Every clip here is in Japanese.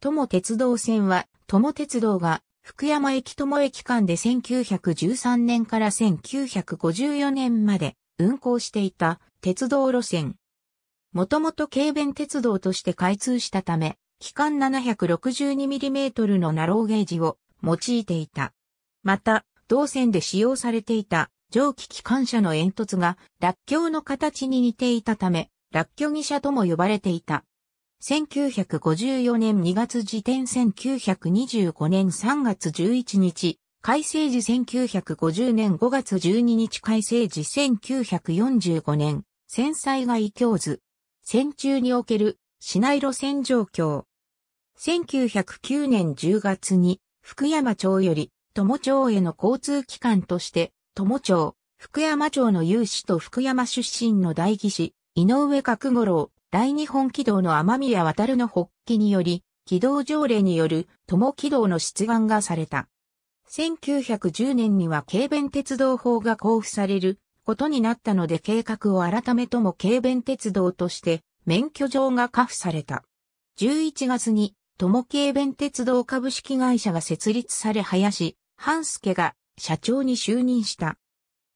友鉄道線は、友鉄道が福山駅友駅間で1913年から1954年まで運行していた鉄道路線。もともと軽便鉄道として開通したため、期間 762mm のナローゲージを用いていた。また、同線で使用されていた蒸気機関車の煙突が、落橋の形に似ていたため、落橋汽車とも呼ばれていた。1954年2月時点1925年3月11日、改正時1950年5月12日改正時1945年、戦災害教図。戦中における市内路線状況。1909年10月に福山町より友町への交通機関として友町、福山町の有志と福山出身の代議士、井上角五郎、大日本軌道の天宮渡るの発起により、軌道条例による友軌道の出願がされた。1910年には軽便鉄道法が交付されることになったので計画を改めとも軽便鉄道として免許状が下付された。11月に友軽便鉄道株式会社が設立され林、半助が社長に就任した。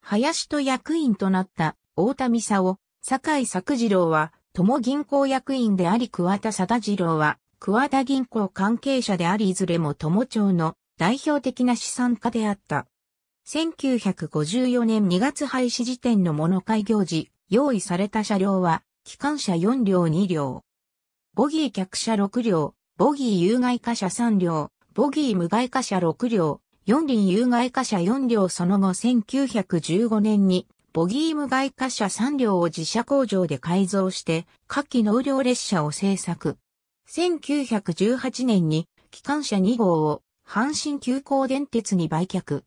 林と役員となった大田美佐を、坂井作次郎は友銀行役員であり桑田貞次郎は、桑田銀行関係者でありいずれも友町の代表的な資産家であった。1954年2月廃止時点の物開業時、用意された車両は、機関車4両2両。ボギー客車6両、ボギー有害貨車3両、ボギー無害貨車6両、4輪有害貨車4両その後1915年にボギーム外貨車3両を自社工場で改造して、下記納量列車を製作。1918年に、機関車2号を、阪神急行電鉄に売却。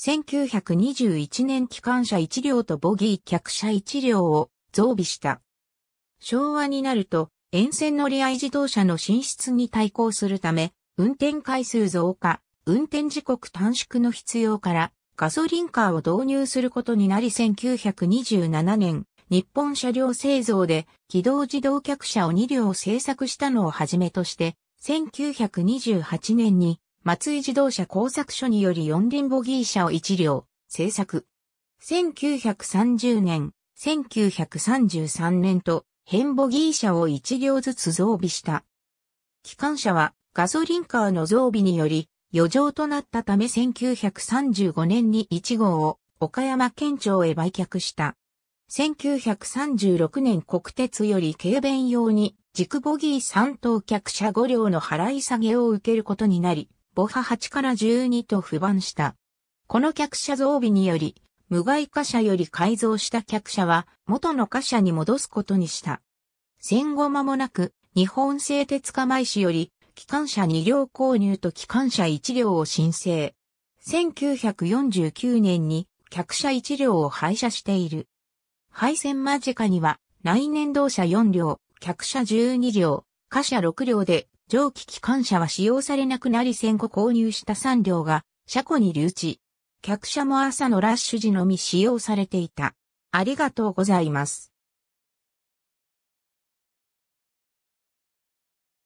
1921年機関車1両とボギー客車1両を増備した。昭和になると、沿線乗り合い自動車の進出に対抗するため、運転回数増加、運転時刻短縮の必要から、ガソリンカーを導入することになり1927年、日本車両製造で機動自動客車を2両製作したのをはじめとして、1928年に松井自動車工作所により四輪ボギー車を1両製作。1930年、1933年と変ボギー車を1両ずつ増備した。機関車はガソリンカーの増備により余剰となったため1935年に1号を岡山県庁へ売却した。1936年国鉄より軽便用に軸ボギー3等客車5両の払い下げを受けることになり、ボハ8から12と不番した。この客車増備により、無害貨車より改造した客車は元の貨車に戻すことにした。戦後間もなく、日本製鉄釜石より機関車2両購入と機関車1両を申請。1949年に客車1両を廃車している。廃線間近には来年同車4両、客車12両、貨車6両で蒸気機関車は使用されなくなり戦後購入した3両が車庫に留置。客車も朝のラッシュ時のみ使用されていた。ありがとうございます。